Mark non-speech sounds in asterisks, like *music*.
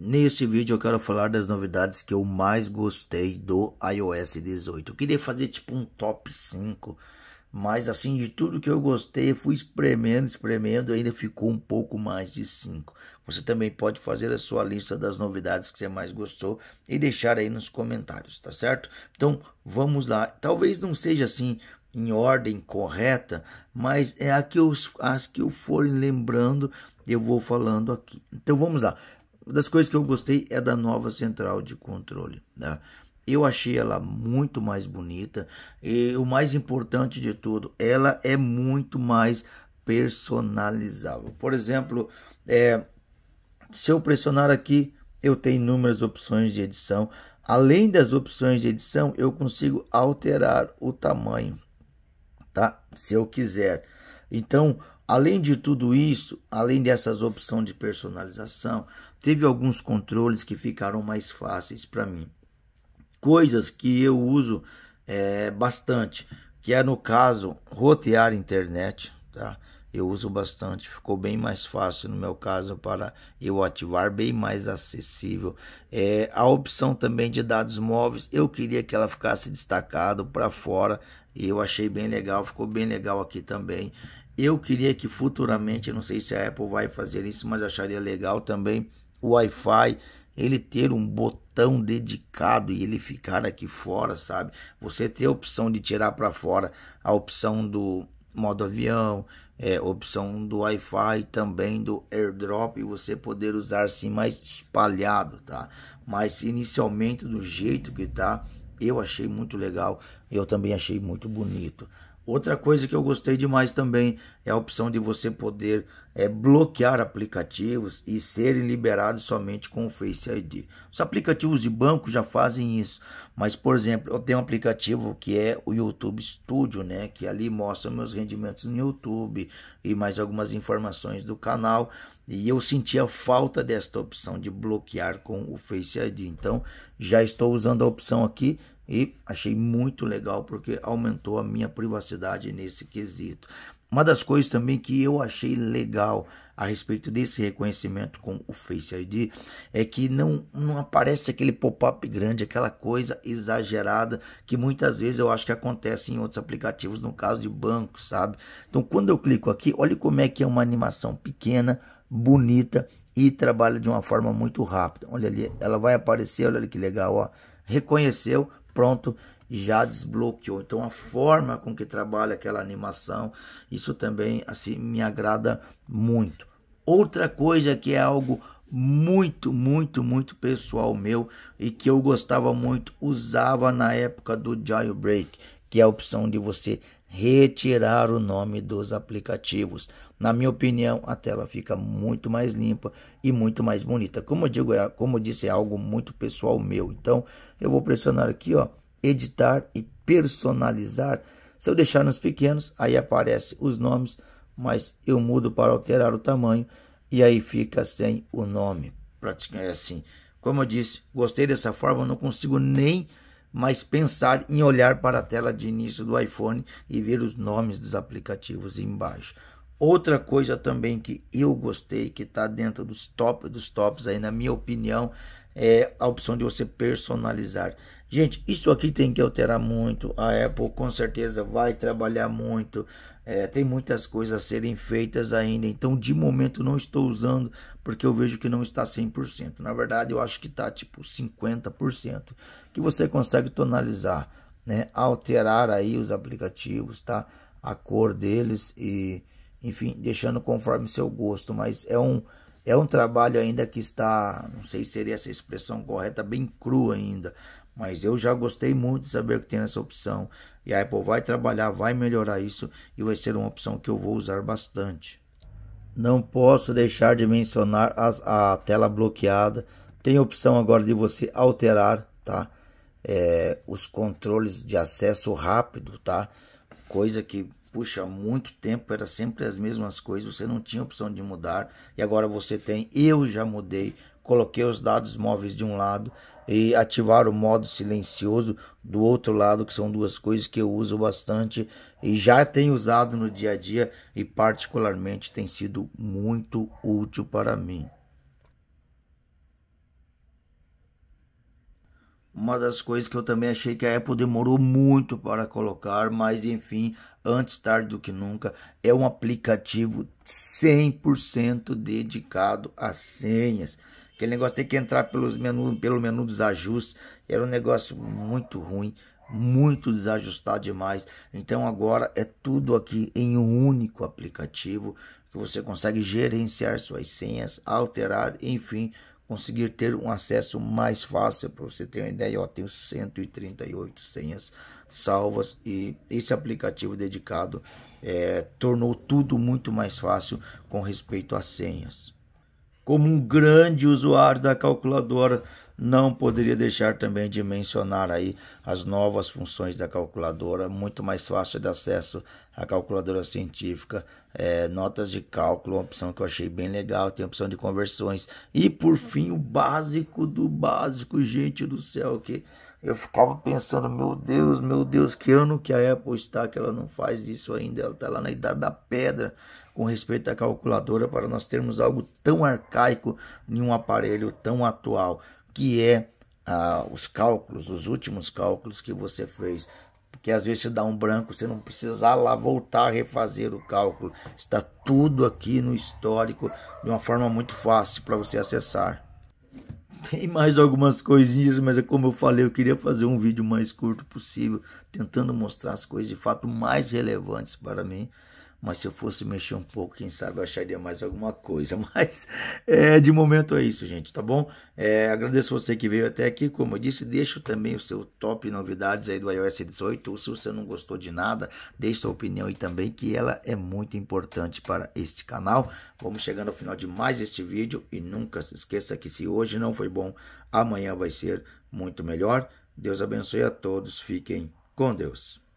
Nesse vídeo eu quero falar das novidades que eu mais gostei do iOS 18. Eu queria fazer tipo um top 5, mas assim, de tudo que eu gostei, fui espremendo, espremendo, ainda ficou um pouco mais de 5. Você também pode fazer a sua lista das novidades que você mais gostou e deixar aí nos comentários, tá certo? Então, vamos lá. Talvez não seja assim em ordem correta, mas é a que eu, as que eu forem lembrando, eu vou falando aqui. Então, vamos lá. Uma das coisas que eu gostei é da nova central de controle. Né? Eu achei ela muito mais bonita e o mais importante de tudo, ela é muito mais personalizável. Por exemplo, é, se eu pressionar aqui, eu tenho inúmeras opções de edição. Além das opções de edição, eu consigo alterar o tamanho, tá? Se eu quiser. Então, além de tudo isso, além dessas opções de personalização, Teve alguns controles que ficaram mais fáceis para mim. Coisas que eu uso é, bastante, que é no caso rotear internet, tá? Eu uso bastante, ficou bem mais fácil no meu caso para eu ativar, bem mais acessível. É, a opção também de dados móveis, eu queria que ela ficasse destacado para fora, eu achei bem legal, ficou bem legal aqui também. Eu queria que futuramente, não sei se a Apple vai fazer isso, mas acharia legal também o Wi-Fi, ele ter um botão dedicado e ele ficar aqui fora, sabe? Você ter a opção de tirar para fora a opção do modo avião, é, opção do Wi-Fi, também do AirDrop e você poder usar assim mais espalhado, tá? Mas inicialmente do jeito que tá, eu achei muito legal, eu também achei muito bonito. Outra coisa que eu gostei demais também é a opção de você poder é, bloquear aplicativos e serem liberados somente com o Face ID. Os aplicativos de banco já fazem isso, mas por exemplo, eu tenho um aplicativo que é o YouTube Studio, né, que ali mostra meus rendimentos no YouTube e mais algumas informações do canal. E eu sentia falta desta opção de bloquear com o Face ID. Então, já estou usando a opção aqui e achei muito legal porque aumentou a minha privacidade nesse quesito. Uma das coisas também que eu achei legal a respeito desse reconhecimento com o Face ID é que não, não aparece aquele pop-up grande, aquela coisa exagerada que muitas vezes eu acho que acontece em outros aplicativos, no caso de banco, sabe? Então quando eu clico aqui, olha como é que é uma animação pequena, bonita e trabalha de uma forma muito rápida. Olha ali, ela vai aparecer, olha ali que legal, ó. Reconheceu, pronto, já desbloqueou. Então a forma com que trabalha aquela animação, isso também assim me agrada muito. Outra coisa que é algo muito, muito, muito pessoal meu e que eu gostava muito, usava na época do jailbreak, que é a opção de você retirar o nome dos aplicativos. Na minha opinião, a tela fica muito mais limpa e muito mais bonita. Como eu digo, é, como eu disse, é algo muito pessoal meu. Então, eu vou pressionar aqui, ó, editar e personalizar. Se eu deixar nos pequenos, aí aparece os nomes, mas eu mudo para alterar o tamanho e aí fica sem o nome. Praticamente é assim. Como eu disse, gostei dessa forma, não consigo nem mas pensar em olhar para a tela de início do iPhone e ver os nomes dos aplicativos embaixo. Outra coisa também que eu gostei, que está dentro dos top dos tops aí, na minha opinião, é a opção de você personalizar. Gente, isso aqui tem que alterar muito. A Apple com certeza vai trabalhar muito. É, tem muitas coisas a serem feitas ainda. Então, de momento, não estou usando porque eu vejo que não está 100%. Na verdade, eu acho que está tipo 50% que você consegue tonalizar, né? Alterar aí os aplicativos, tá? A cor deles e enfim, deixando conforme seu gosto, mas é um é um trabalho ainda que está, não sei se seria essa expressão correta, bem cru ainda, mas eu já gostei muito de saber que tem essa opção. E a Apple vai trabalhar, vai melhorar isso e vai ser uma opção que eu vou usar bastante. Não posso deixar de mencionar as, a tela bloqueada. Tem a opção agora de você alterar, tá? É, os controles de acesso rápido, tá? Coisa que puxa, muito tempo era sempre as mesmas coisas, você não tinha opção de mudar e agora você tem. Eu já mudei, coloquei os dados móveis de um lado e ativar o modo silencioso do outro lado, que são duas coisas que eu uso bastante e já tenho usado no dia a dia e particularmente tem sido muito útil para mim. Uma das coisas que eu também achei que a Apple demorou muito para colocar, mas enfim, antes tarde do que nunca, é um aplicativo 100% dedicado a senhas. Aquele negócio tem que entrar pelos menu, pelo menu dos ajustes, era um negócio muito ruim, muito desajustado demais. Então agora é tudo aqui em um único aplicativo que você consegue gerenciar suas senhas, alterar, enfim, conseguir ter um acesso mais fácil. Para você ter uma ideia, ó, tenho 138 senhas salvas e esse aplicativo dedicado é, tornou tudo muito mais fácil com respeito às senhas. Como um grande usuário da calculadora, não poderia deixar também de mencionar aí as novas funções da calculadora, muito mais fácil de acesso à calculadora científica, é, notas de cálculo, uma opção que eu achei bem legal, tem a opção de conversões e por fim o básico do básico, gente do céu, que eu ficava pensando, meu Deus, meu Deus, que ano que a Apple está que ela não faz isso ainda, ela está lá na idade da pedra com respeito à calculadora para nós termos algo tão arcaico em um aparelho tão atual que é ah, os cálculos, os últimos cálculos que você fez. Porque às vezes se dá um branco, você não precisar lá voltar a refazer o cálculo. Está tudo aqui no histórico de uma forma muito fácil para você acessar. Tem mais algumas coisinhas, mas é como eu falei, eu queria fazer um vídeo mais curto possível, tentando mostrar as coisas de fato mais relevantes para mim. Mas se eu fosse mexer um pouco, quem sabe eu acharia mais alguma coisa. *laughs* Mas é, de momento é isso, gente, tá bom? É, agradeço você que veio até aqui. Como eu disse, deixa também o seu top novidades aí do iOS 18. Ou se você não gostou de nada, deixe sua opinião aí também, que ela é muito importante para este canal. Vamos chegando ao final de mais este vídeo. E nunca se esqueça que se hoje não foi bom, amanhã vai ser muito melhor. Deus abençoe a todos. Fiquem com Deus.